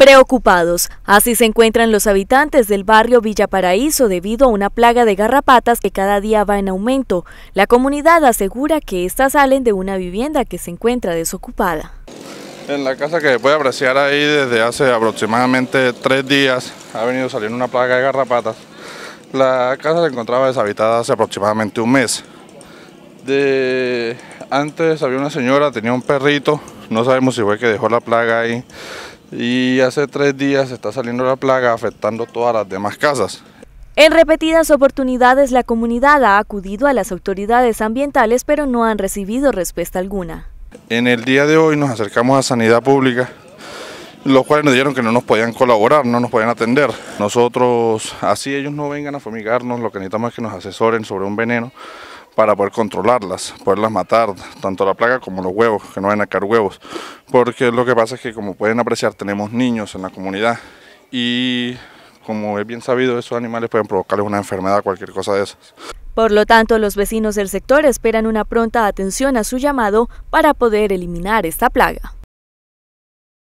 Preocupados, así se encuentran los habitantes del barrio Villa Paraíso debido a una plaga de garrapatas que cada día va en aumento. La comunidad asegura que estas salen de una vivienda que se encuentra desocupada. En la casa que se puede apreciar ahí desde hace aproximadamente tres días ha venido saliendo una plaga de garrapatas. La casa se encontraba deshabitada hace aproximadamente un mes. De... Antes había una señora, tenía un perrito, no sabemos si fue que dejó la plaga ahí y hace tres días está saliendo la plaga afectando todas las demás casas. En repetidas oportunidades la comunidad ha acudido a las autoridades ambientales pero no han recibido respuesta alguna. En el día de hoy nos acercamos a Sanidad Pública, los cuales nos dijeron que no nos podían colaborar, no nos podían atender. Nosotros, así ellos no vengan a fumigarnos, lo que necesitamos es que nos asesoren sobre un veneno para poder controlarlas, poderlas matar, tanto la plaga como los huevos, que no vayan a caer huevos. Porque lo que pasa es que como pueden apreciar tenemos niños en la comunidad y como es bien sabido esos animales pueden provocarles una enfermedad, cualquier cosa de esas. Por lo tanto, los vecinos del sector esperan una pronta atención a su llamado para poder eliminar esta plaga.